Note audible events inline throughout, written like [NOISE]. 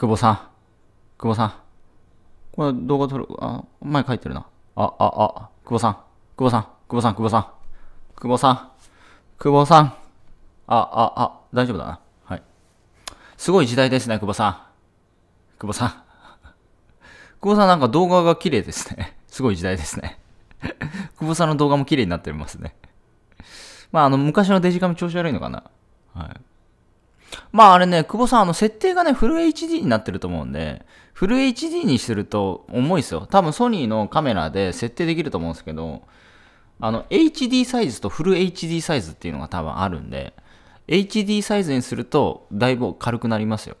久保さん。久保さん。これ動画撮る、あ、前書いてるな。あ、あ、あ、久保さん。久保さん。久保さん、久保さん。久保さん。久保さん。あ、あ、あ、大丈夫だな。はい。すごい時代ですね、久保さん。久保さん。久保さんなんか動画が綺麗ですね。すごい時代ですね。久保さんの動画も綺麗になってますね。まあ、あの、昔のデジカメ調子悪いのかな。はい。まああれね、久保さん、あの、設定がね、フル HD になってると思うんで、フル HD にすると重いですよ。多分ソニーのカメラで設定できると思うんですけど、あの、HD サイズとフル HD サイズっていうのが多分あるんで、HD サイズにするとだいぶ軽くなりますよ。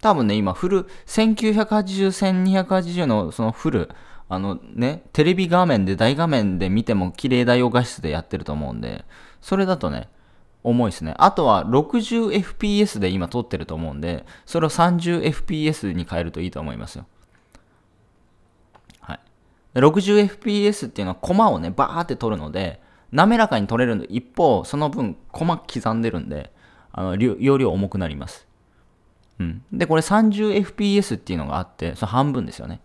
多分ね、今フル、1980、1280のそのフル、あのね、テレビ画面で大画面で見ても綺麗だよ画質でやってると思うんで、それだとね、重いですね。あとは 60fps で今撮ってると思うんで、それを 30fps に変えるといいと思いますよ。はい。60fps っていうのはコマをね、バーって撮るので、滑らかに撮れる一方、その分コマ刻んでるんで、あの容量重くなります。うん。で、これ 30fps っていうのがあって、そ半分ですよね。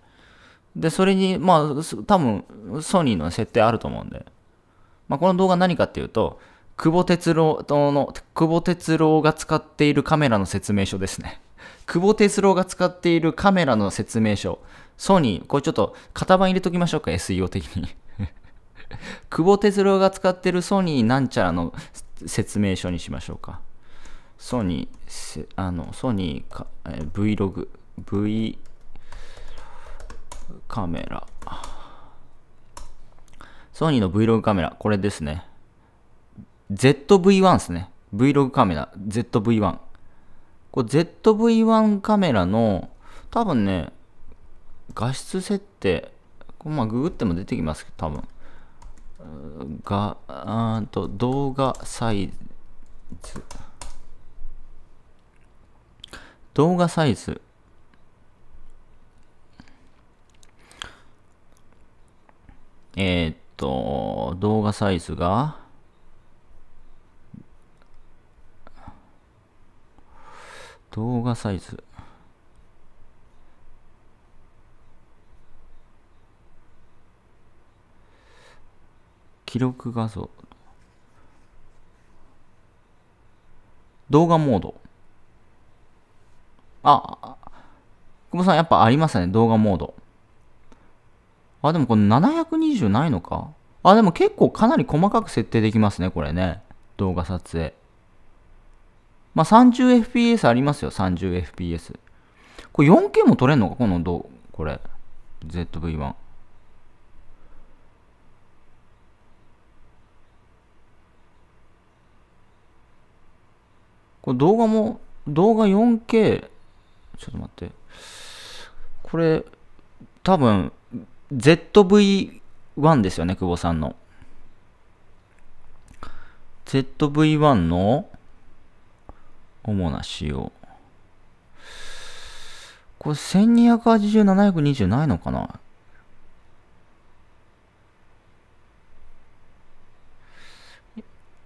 で、それに、まあ、多分、ソニーの設定あると思うんで。まあ、この動画何かっていうと、久保哲郎の、久保哲郎が使っているカメラの説明書ですね。久保哲郎が使っているカメラの説明書。ソニー、これちょっと型番入れときましょうか、SEO 的に。[LAUGHS] 久保哲郎が使ってるソニーなんちゃらの説明書にしましょうか。ソニー、あの、ソニーか、えー、Vlog、V カメラ。ソニーの Vlog カメラ、これですね。ZV-1 ですね。Vlog カメラ、ZV-1。こ ZV-1 カメラの、多分ね、画質設定、こまあググっても出てきますけど、多分。が、うんと、動画サイズ。動画サイズ。えー、っと、動画サイズが、動画サイズ。記録画像。動画モード。あ、久保さんやっぱありますね、動画モード。あ、でもこの720ないのかあ、でも結構かなり細かく設定できますね、これね。動画撮影。まあ、30fps ありますよ、30fps。これ 4K も撮れんのかこのどこれ。ZV-1。これ動画も、動画 4K、ちょっと待って。これ、多分、ZV-1 ですよね、久保さんの。ZV-1 の、主な仕様。これ1280、720ないのかな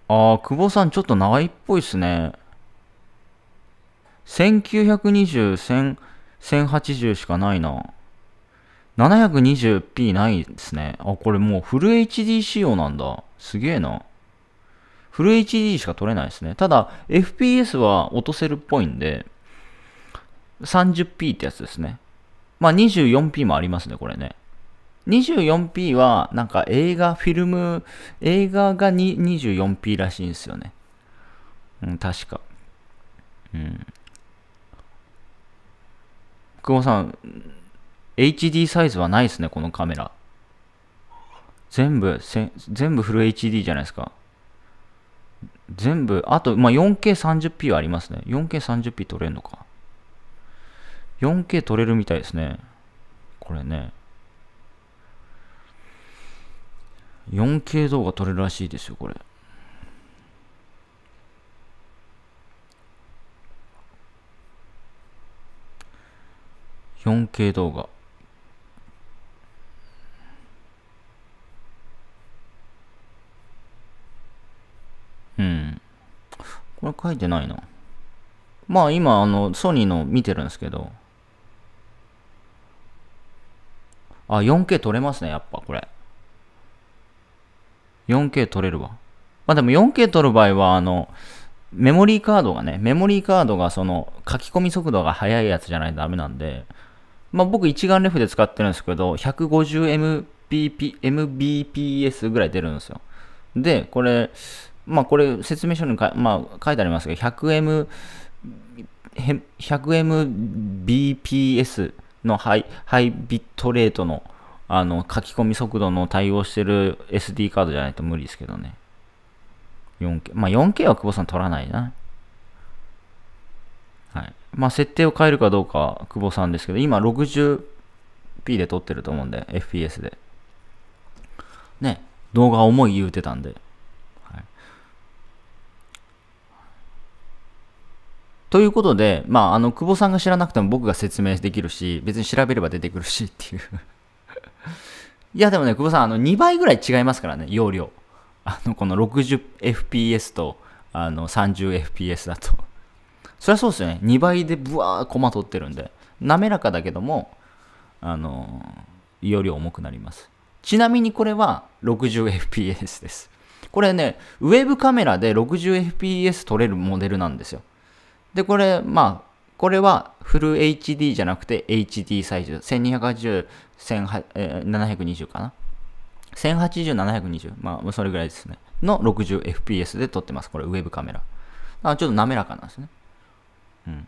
ああ、久保さんちょっと長いっぽいっすね。1920、1080しかないな。720p ないですね。あ、これもうフル HD 仕様なんだ。すげえな。フル HD しか撮れないですね。ただ、FPS は落とせるっぽいんで、30p ってやつですね。まあ 24p もありますね、これね。24p はなんか映画、フィルム、映画が 24p らしいんですよね。うん、確か。うん。久保さん、HD サイズはないですね、このカメラ。全部、全部フル HD じゃないですか。全部、あと、まあ、4K30p はありますね。4K30p 取れるのか。4K 取れるみたいですね。これね。4K 動画撮れるらしいですよ、これ。4K 動画。これ書いてないな。まあ今、あの、ソニーの見てるんですけど。あ、4K 撮れますね、やっぱこれ。4K 撮れるわ。まあでも 4K 撮る場合は、あの、メモリーカードがね、メモリーカードがその書き込み速度が速いやつじゃないとダメなんで、まあ僕一眼レフで使ってるんですけど、150mbps ぐらい出るんですよ。で、これ、まあ、これ説明書にか、まあ、書いてありますけど 100M100mbps のハイハイビットレートのあの書き込み速度の対応してる SD カードじゃないと無理ですけどね。4K。まあ 4K は久保さん取らないな。はい。まあ設定を変えるかどうか久保さんですけど、今 60p で撮ってると思うんで、FPS で。ね、動画重い言うてたんで。ということで、まあ、あの、久保さんが知らなくても僕が説明できるし、別に調べれば出てくるし [LAUGHS] っていういや、でもね、久保さん、あの、2倍ぐらい違いますからね、容量。あの、この 60fps と、あの、30fps だと。そりゃそうですよね。2倍でブワーコマ取ってるんで、滑らかだけども、あの、容量重くなります。ちなみにこれは 60fps です。これね、ウェブカメラで 60fps 撮れるモデルなんですよ。で、これ、まあ、これはフル HD じゃなくて HD サイズ。1280、720かな。1080、720。まあ、それぐらいですね。の 60fps で撮ってます。これ、ウェブカメラ。あちょっと滑らかなんですね。うん。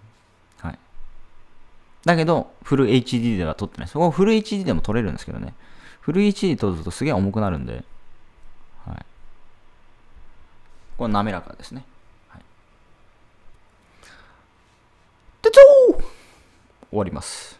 はい。だけど、フル HD では撮ってないです。こフル HD でも撮れるんですけどね。フル HD 撮るとすげえ重くなるんで。はい。これ滑らかですね。終わります。